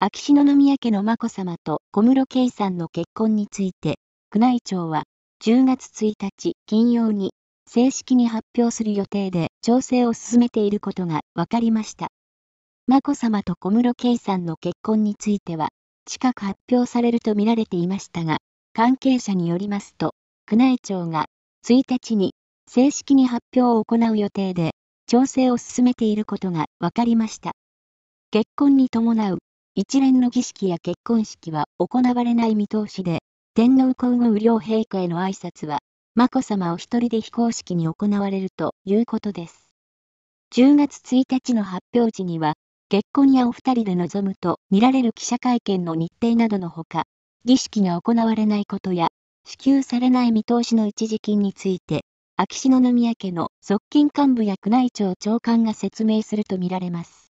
秋篠宮家の眞子さまと小室圭さんの結婚について、宮内庁は10月1日金曜に正式に発表する予定で調整を進めていることが分かりました。眞子さまと小室圭さんの結婚については、近く発表されると見られていましたが、関係者によりますと、宮内庁が1日に正式に発表を行う予定で、調整を進めていることが分かりました。結婚に伴う一連の儀式や結婚式は行われない見通しで、天皇皇后両陛下への挨拶は、眞子さまお一人で非公式に行われるということです。10月1日の発表時には、結婚やお二人で臨むと見られる記者会見の日程などのほか、儀式が行われないことや、支給されない見通しの一時金について、秋篠宮家の側近幹部や宮内庁長官が説明するとみられます。